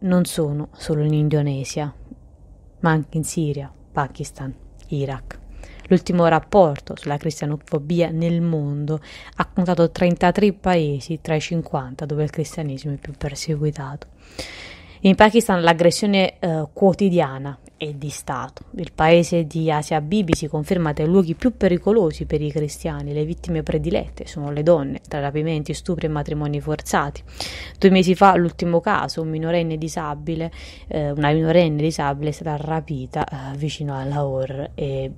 non sono solo in Indonesia, ma anche in Siria, Pakistan, Iraq. L'ultimo rapporto sulla cristianofobia nel mondo ha contato 33 paesi tra i 50 dove il cristianesimo è più perseguitato. In Pakistan l'aggressione eh, quotidiana è di Stato. Il paese di Asia Bibi si conferma tra i luoghi più pericolosi per i cristiani. Le vittime predilette sono le donne, tra rapimenti, stupri e matrimoni forzati. Due mesi fa l'ultimo caso, un minorenne disabile, eh, una minorenne disabile è stata rapita eh, vicino a Lahore e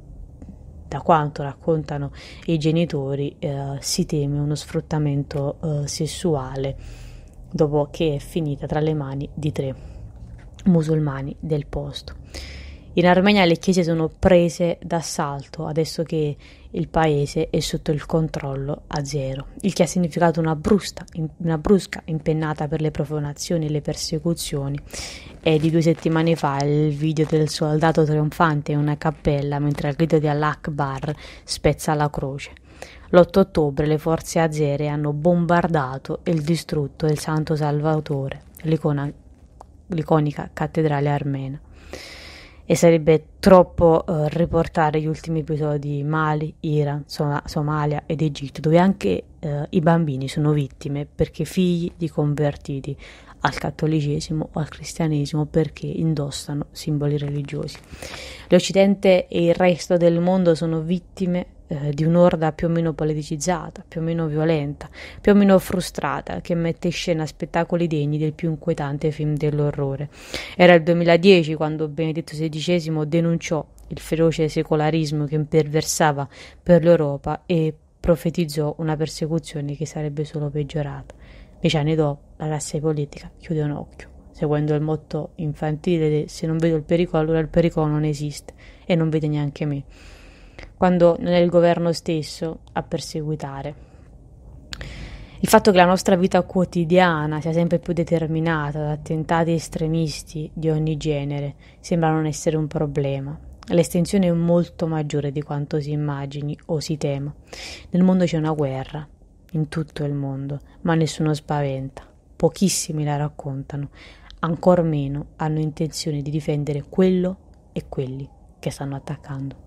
da quanto raccontano i genitori eh, si teme uno sfruttamento eh, sessuale dopo che è finita tra le mani di tre musulmani del posto. In Armenia le chiese sono prese d'assalto adesso che il paese è sotto il controllo a zero, il che ha significato una, brusta, una brusca impennata per le profanazioni e le persecuzioni. E di due settimane fa il video del soldato trionfante in una cappella mentre al grido di Allah Akbar spezza la croce. L'8 ottobre le forze azere hanno bombardato e distrutto il Santo Salvatore, l'icona, l'iconica cattedrale armena. E sarebbe troppo eh, riportare gli ultimi episodi di Mali, Iran, Som- Somalia ed Egitto, dove anche eh, i bambini sono vittime perché figli di convertiti al cattolicesimo o al cristianesimo perché indossano simboli religiosi. L'Occidente e il resto del mondo sono vittime eh, di un'orda più o meno politicizzata, più o meno violenta, più o meno frustrata, che mette in scena spettacoli degni del più inquietante film dell'orrore. Era il 2010 quando Benedetto XVI denunciò il feroce secolarismo che imperversava per l'Europa e profetizzò una persecuzione che sarebbe solo peggiorata. Dieci anni dopo, la classe politica chiude un occhio, seguendo il motto infantile se non vedo il pericolo allora il pericolo non esiste e non vede neanche me quando non è il governo stesso a perseguitare. Il fatto che la nostra vita quotidiana sia sempre più determinata da attentati estremisti di ogni genere sembra non essere un problema. L'estensione è molto maggiore di quanto si immagini o si tema. Nel mondo c'è una guerra, in tutto il mondo, ma nessuno spaventa, pochissimi la raccontano, ancor meno hanno intenzione di difendere quello e quelli che stanno attaccando.